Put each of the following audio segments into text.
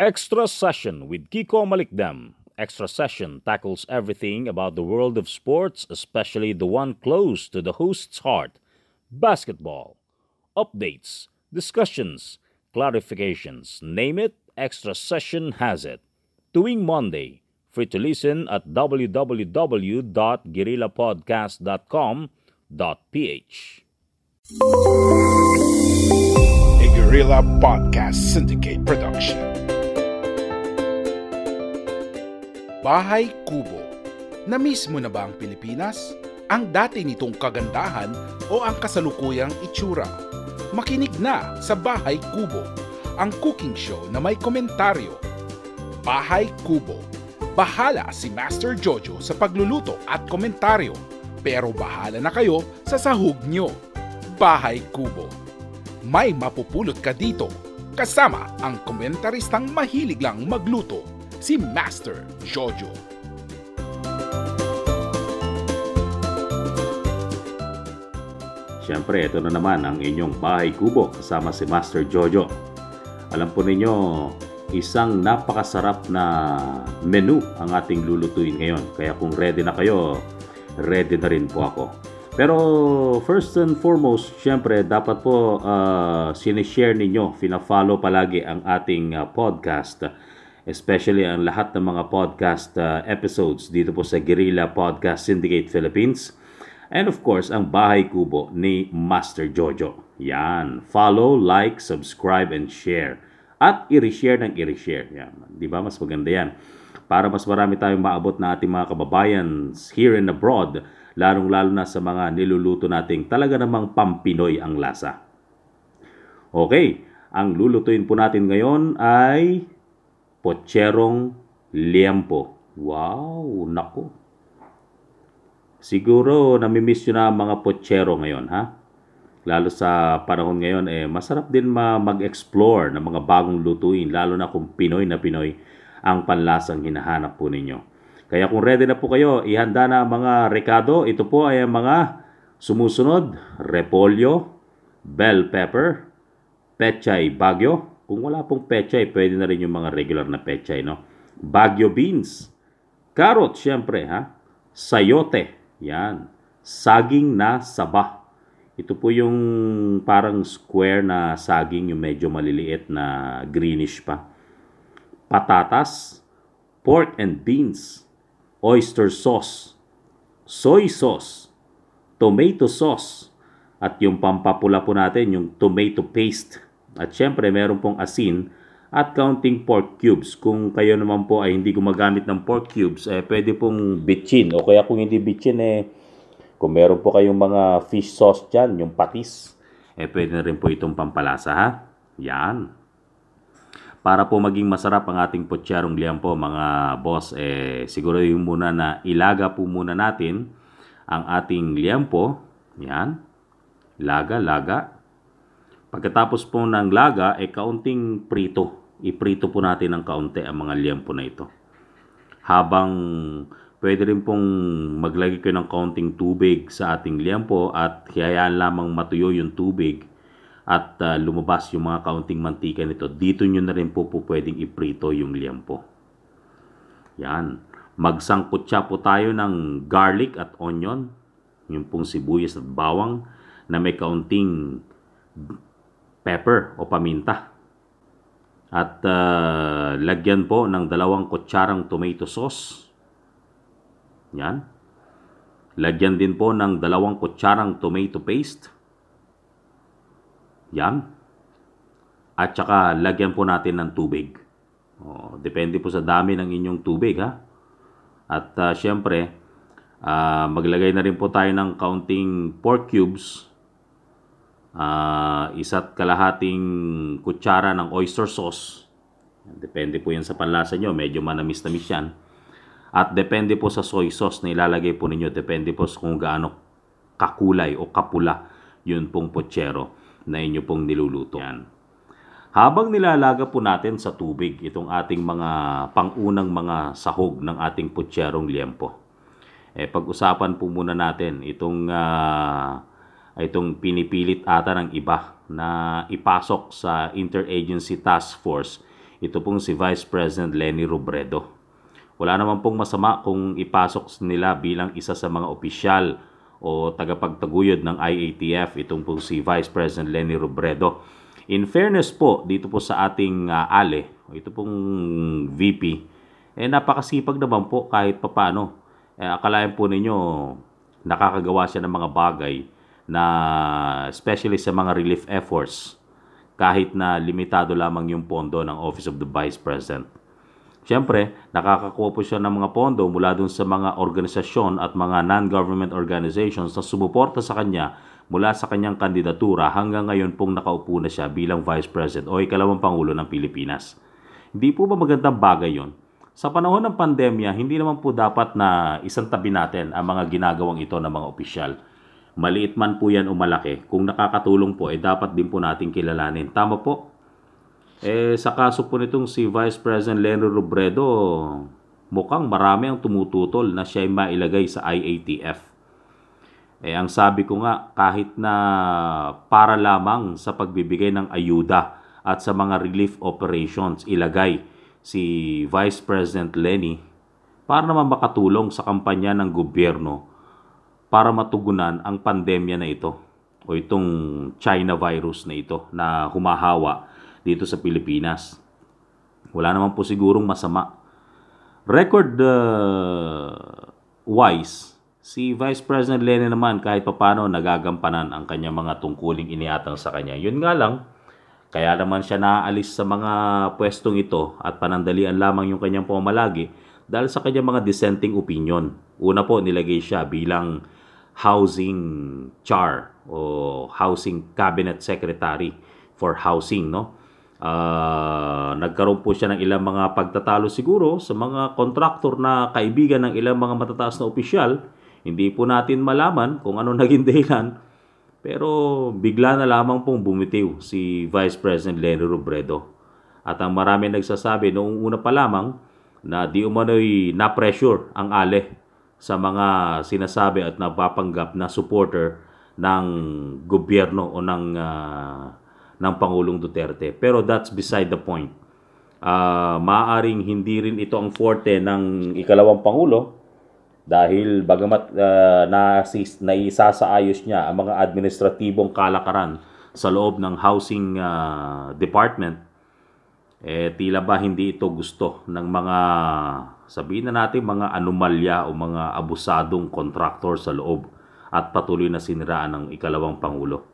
Extra Session with Kiko Malikdam. Extra Session tackles everything about the world of sports, especially the one close to the host's heart basketball. Updates, discussions, clarifications, name it, Extra Session has it. Doing Monday, free to listen at www.guerrillapodcast.com.ph. A Guerrilla Podcast Syndicate Production. Bahay Kubo. Na mo na ba ang Pilipinas? Ang dati nitong kagandahan o ang kasalukuyang itsura? Makinig na sa Bahay Kubo, ang cooking show na may komentaryo. Bahay Kubo. Bahala si Master Jojo sa pagluluto at komentaryo, pero bahala na kayo sa sahog nyo. Bahay Kubo. May mapupulot ka dito kasama ang komentaristang mahilig lang magluto si Master Jojo. Siyempre, ito na naman ang inyong bahay kubo kasama si Master Jojo. Alam po ninyo, isang napakasarap na menu ang ating lulutuin ngayon. Kaya kung ready na kayo, ready na rin po ako. Pero first and foremost, syempre dapat po uh, sinishare ninyo, fina-follow palagi ang ating uh, podcast especially ang lahat ng mga podcast uh, episodes dito po sa Guerrilla Podcast Syndicate Philippines. And of course, ang Bahay Kubo ni Master Jojo. Yan. Follow, like, subscribe, and share. At i-reshare ng i-reshare. Yan. Di ba? Mas maganda yan. Para mas marami tayong maabot na ating mga kababayan here and abroad, lalong-lalo na sa mga niluluto nating talaga namang pampinoy ang lasa. Okay, ang lulutuin po natin ngayon ay Potcherong Liempo. Wow, nako. Siguro namimiss nyo na mga pochero ngayon, ha? Lalo sa panahon ngayon, eh, masarap din mag-explore ng mga bagong lutuin, lalo na kung Pinoy na Pinoy ang panlasang hinahanap po ninyo. Kaya kung ready na po kayo, ihanda na ang mga rekado. Ito po ay ang mga sumusunod, repolyo, bell pepper, pechay bagyo, kung wala pong pechay, pwede na rin yung mga regular na pechay, no? Bagyo beans. Carrot, syempre, ha? Sayote. Yan. Saging na sabah. Ito po yung parang square na saging, yung medyo maliliit na greenish pa. Patatas, pork and beans, oyster sauce, soy sauce, tomato sauce, at yung pampapula po natin, yung tomato paste. At syempre, meron pong asin at counting pork cubes. Kung kayo naman po ay hindi gumagamit ng pork cubes, eh, pwede pong bitchin. O kaya kung hindi bitchin, eh, kung meron po kayong mga fish sauce dyan, yung patis, eh, pwede na rin po itong pampalasa, ha? Yan. Para po maging masarap ang ating potsarong liyan po, mga boss, eh, siguro yung muna na ilaga po muna natin ang ating liyan po. Yan. Laga, laga. Pagkatapos po ng laga, eh kaunting prito. Iprito po natin ng kaunti ang mga liampo na ito. Habang pwede rin pong maglagay kayo ng kaunting tubig sa ating liampo at hihayaan lamang matuyo yung tubig at uh, lumabas yung mga kaunting mantika nito. Dito nyo na rin po, po pwedeng iprito yung liampo. Yan. Magsangkutsa po tayo ng garlic at onion, yung pong sibuyas at bawang na may kaunting pepper o paminta. At uh, lagyan po ng dalawang kutsarang tomato sauce. Yan. Lagyan din po ng dalawang kutsarang tomato paste. Yan. At saka lagyan po natin ng tubig. O, oh, depende po sa dami ng inyong tubig ha. At uh, syempre, uh, maglagay na rin po tayo ng kaunting pork cubes uh, isa't kalahating kutsara ng oyster sauce. Depende po yan sa panlasa nyo. Medyo manamis-namis yan. At depende po sa soy sauce na ilalagay po ninyo. Depende po kung gaano kakulay o kapula yun pong pochero na inyo pong niluluto. Yan. Habang nilalaga po natin sa tubig itong ating mga pangunang mga sahog ng ating putserong liempo. Eh, pag-usapan po muna natin itong uh, itong pinipilit ata ng iba na ipasok sa Interagency Task Force ito pong si Vice President Lenny Robredo. Wala naman pong masama kung ipasok nila bilang isa sa mga opisyal o tagapagtaguyod ng IATF itong pong si Vice President Lenny Robredo. In fairness po dito po sa ating uh, ah, Ale, ito pong VP, eh napakasipag naman po kahit papano. Eh, akalain po ninyo nakakagawa siya ng mga bagay na especially sa mga relief efforts kahit na limitado lamang yung pondo ng Office of the Vice President. Siyempre, nakakakuha po siya ng mga pondo mula dun sa mga organisasyon at mga non-government organizations na sumuporta sa kanya mula sa kanyang kandidatura hanggang ngayon pong nakaupo na siya bilang Vice President o ikalawang Pangulo ng Pilipinas. Hindi po ba magandang bagay yon? Sa panahon ng pandemya, hindi naman po dapat na isang tabi natin ang mga ginagawang ito ng mga opisyal Maliit man po yan o malaki, kung nakakatulong po, eh dapat din po nating kilalanin. Tama po? Eh, sa kaso po nitong si Vice President Leno Robredo, mukhang marami ang tumututol na siya ay mailagay sa IATF. Eh, ang sabi ko nga, kahit na para lamang sa pagbibigay ng ayuda at sa mga relief operations, ilagay si Vice President Lenny para naman makatulong sa kampanya ng gobyerno para matugunan ang pandemya na ito o itong China virus na ito na humahawa dito sa Pilipinas. Wala naman po sigurong masama. Record uh, wise, si Vice President Lenin naman kahit papano nagagampanan ang kanyang mga tungkuling iniatang sa kanya. Yun nga lang, kaya naman siya naalis sa mga pwestong ito at panandalian lamang yung kanyang pamamalagi dahil sa kanyang mga dissenting opinion. Una po, nilagay siya bilang housing char o housing cabinet secretary for housing no uh, nagkaroon po siya ng ilang mga pagtatalo siguro sa mga contractor na kaibigan ng ilang mga matataas na opisyal hindi po natin malaman kung ano naging dahilan pero bigla na lamang pong bumitiw si Vice President Lenny Robredo at ang marami nagsasabi noong una pa lamang na di umano'y na-pressure ang ale sa mga sinasabi at napapanggap na supporter ng gobyerno o ng uh, ng Pangulong Duterte. Pero that's beside the point. Uh, ah, maaring hindi rin ito ang forte ng ikalawang pangulo dahil bagamat uh, nasis, naisasaayos niya ang mga administratibong kalakaran sa loob ng housing uh, department eh tila ba hindi ito gusto ng mga sabihin na natin mga anomalya o mga abusadong kontraktor sa loob at patuloy na siniraan ng ikalawang Pangulo.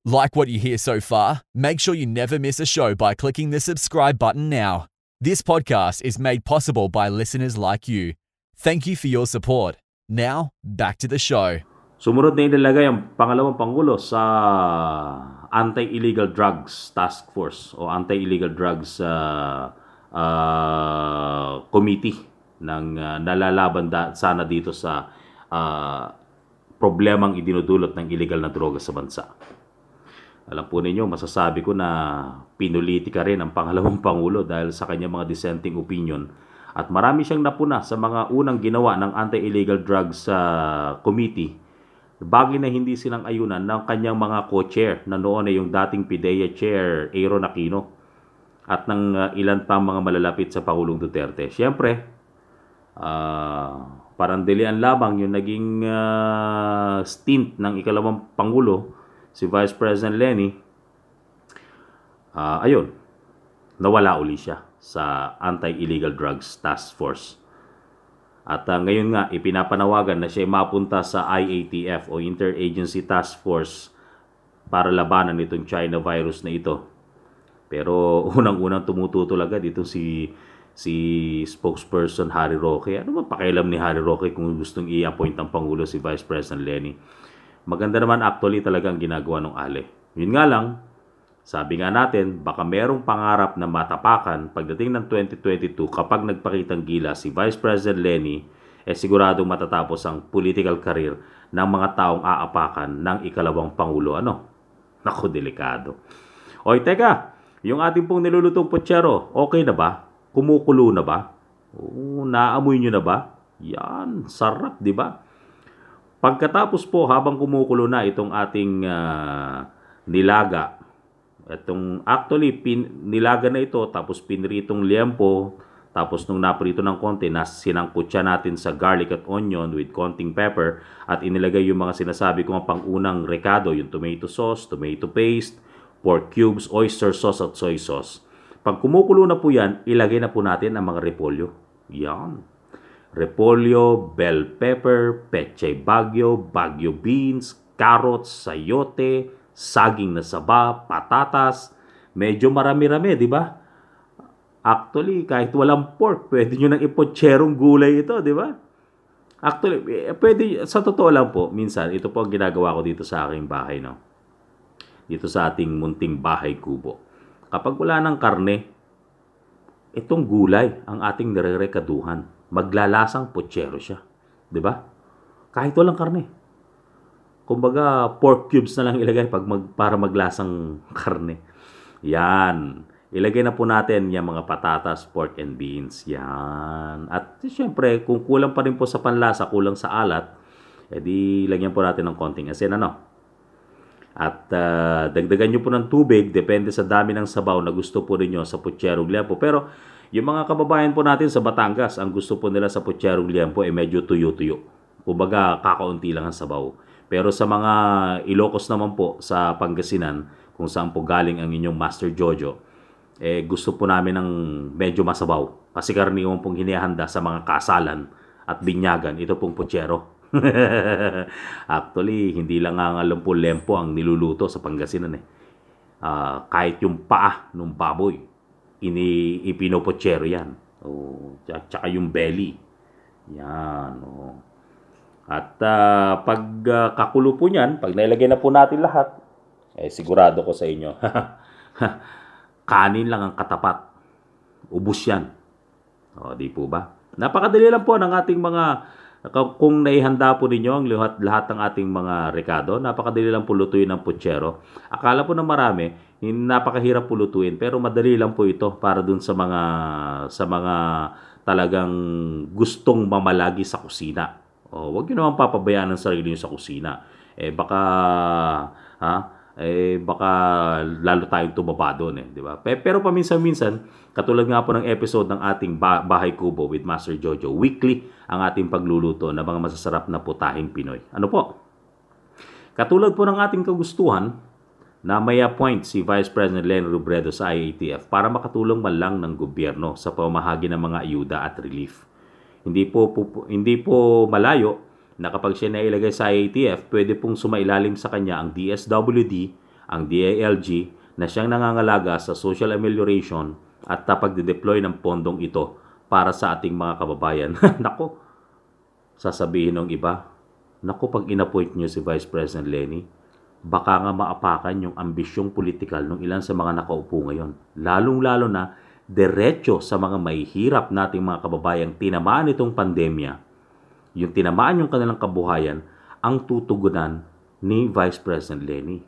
Like what you hear so far, make sure you never miss a show by clicking the subscribe button now. This podcast is made possible by listeners like you. Thank you for your support. Now, back to the show. Sumunod na inilagay ang pangalawang pangulo sa Anti-Illegal Drugs Task Force o Anti-Illegal Drugs uh, uh, committee ng uh, nalalaban da, sana dito sa uh, problemang idinudulot ng ilegal na droga sa bansa. Alam po ninyo, masasabi ko na pinulitika rin ang pangalawang pangulo dahil sa kanyang mga dissenting opinion at marami siyang napuna sa mga unang ginawa ng Anti-Illegal Drugs uh, Committee bagay na hindi silang ayunan ng kanyang mga co-chair na noon ay yung dating PIDEA chair Aaron Aquino at ng uh, ilan pang mga malalapit sa Pangulong Duterte. Siyempre, uh, parandelian lamang yung naging uh, stint ng ikalawang Pangulo, si Vice President Lenny. Uh, ayun, nawala uli siya sa Anti-Illegal Drugs Task Force. At uh, ngayon nga, ipinapanawagan na siya mapunta sa IATF o Interagency Task Force para labanan itong China virus na ito. Pero unang-unang tumututol agad dito si si spokesperson Harry Roque. Ano ba pakialam ni Harry Roque kung gustong i-appoint ang Pangulo si Vice President Lenny? Maganda naman actually talaga ang ginagawa ng Ale. Yun nga lang, sabi nga natin, baka merong pangarap na matapakan pagdating ng 2022 kapag nagpakitang gila si Vice President Lenny, eh siguradong matatapos ang political career ng mga taong aapakan ng ikalawang Pangulo. Ano? Naku, delikado. Oy, teka! Yung ating pong nilulutong putsero, okay na ba? Kumukulo na ba? Oo, naamoy nyo na ba? Yan, sarap, di ba? Pagkatapos po, habang kumukulo na itong ating uh, nilaga, itong actually pin, nilaga na ito, tapos pinritong liempo, tapos nung naprito ng konti, nas sinangkot siya natin sa garlic at onion with konting pepper at inilagay yung mga sinasabi ko pang unang rekado, yung tomato sauce, tomato paste, pork cubes, oyster sauce at soy sauce. Pag kumukulo na po yan, ilagay na po natin ang mga repolyo. Yan. Repolyo, bell pepper, peche bagyo, bagyo beans, carrots, sayote, saging na saba, patatas. Medyo marami-rami, di ba? Actually, kahit walang pork, pwede nyo nang ipocherong gulay ito, di ba? Actually, eh, pwede, sa totoo lang po, minsan, ito po ang ginagawa ko dito sa aking bahay, no? dito sa ating munting bahay kubo. Kapag wala ng karne, itong gulay ang ating nirerekaduhan. Maglalasang pochero siya. ba? Diba? Kahit walang karne. Kumbaga, pork cubes na lang ilagay pag mag, para maglasang karne. Yan. Ilagay na po natin yung mga patatas, pork and beans. Yan. At siyempre, kung kulang pa rin po sa panlasa, kulang sa alat, edi lagyan po natin ng konting asin. Ano? At uh, dagdagan nyo po ng tubig, depende sa dami ng sabaw na gusto po ninyo sa putserong liempo. Pero yung mga kababayan po natin sa Batangas, ang gusto po nila sa putserong liempo ay eh, medyo tuyo-tuyo. Kumbaga kakaunti lang ang sabaw. Pero sa mga Ilocos naman po sa Pangasinan, kung saan po galing ang inyong Master Jojo, eh gusto po namin ng medyo masabaw. Kasi karaniwan pong hinihanda sa mga kasalan at binyagan, ito pong putsero. Actually, hindi lang nga nga lumpo-lempo ang niluluto sa Pangasinan eh. Uh, kahit yung paa ng baboy, ini ipinopochero yan. O, tsaka, tsaka yung belly. Yan. O. At uh, pag uh, kakulo po niyan, pag nailagay na po natin lahat, eh sigurado ko sa inyo, kanin lang ang katapat. Ubus yan. O, di po ba? Napakadali lang po ng ating mga kung naihanda po ninyo ang lahat, lahat ng ating mga rekado, napakadali lang po lutuin ng putsero. Akala po na marami, napakahirap po pero madali lang po ito para dun sa mga, sa mga talagang gustong mamalagi sa kusina. O, oh, wag nyo naman papabayaan ang sarili nyo sa kusina. Eh baka, ha, eh baka lalo tayong tumaba doon eh, di ba? Pero paminsan-minsan, katulad nga po ng episode ng ating Bahay Kubo with Master Jojo, weekly ang ating pagluluto ng mga masasarap na putahing Pinoy. Ano po? Katulad po ng ating kagustuhan, na may appoint si Vice President Len Robredo sa IATF para makatulong man lang ng gobyerno sa pamahagi ng mga ayuda at relief. Hindi po, po hindi po malayo na kapag siya nailagay sa IATF, pwede pong sumailalim sa kanya ang DSWD, ang DILG, na siyang nangangalaga sa social amelioration at tapagde-deploy ng pondong ito para sa ating mga kababayan. Nako, sasabihin ng iba, Nako pag inappoint niyo si Vice President Lenny, baka nga maapakan yung ambisyong politikal ng ilan sa mga nakaupo ngayon. Lalong-lalo na diretso sa mga mahihirap nating mga kababayang tinamaan itong pandemya yung tinamaan yung kanilang kabuhayan ang tutugunan ni Vice President Lenny.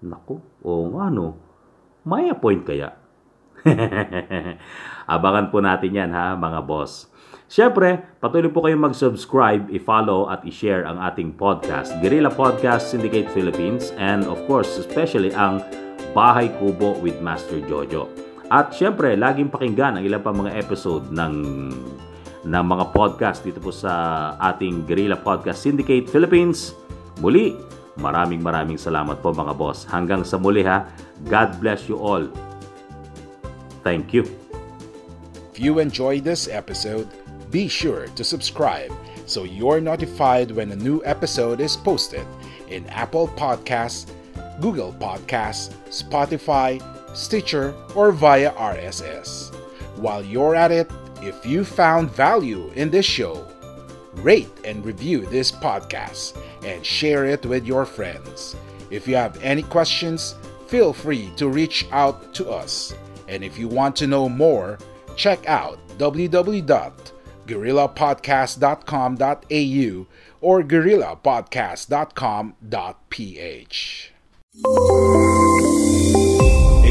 Naku, o nga no. May appoint kaya? Abangan po natin yan ha mga boss. Siyempre, patuloy po kayong mag-subscribe, i-follow at i-share ang ating podcast, Guerrilla Podcast Syndicate Philippines and of course, especially ang Bahay Kubo with Master Jojo. At siyempre, laging pakinggan ang ilang pa mga episode ng ng mga podcast dito po sa ating Guerrilla Podcast Syndicate Philippines. Muli, maraming maraming salamat po mga boss. Hanggang sa muli ha. God bless you all. Thank you. If you enjoyed this episode, be sure to subscribe so you're notified when a new episode is posted in Apple Podcasts, Google Podcasts, Spotify, Stitcher, or via RSS. While you're at it, If you found value in this show, rate and review this podcast and share it with your friends. If you have any questions, feel free to reach out to us. And if you want to know more, check out www.gorillapodcast.com.au or gorillapodcast.com.ph. A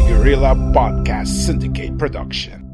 Gorilla Podcast Syndicate production.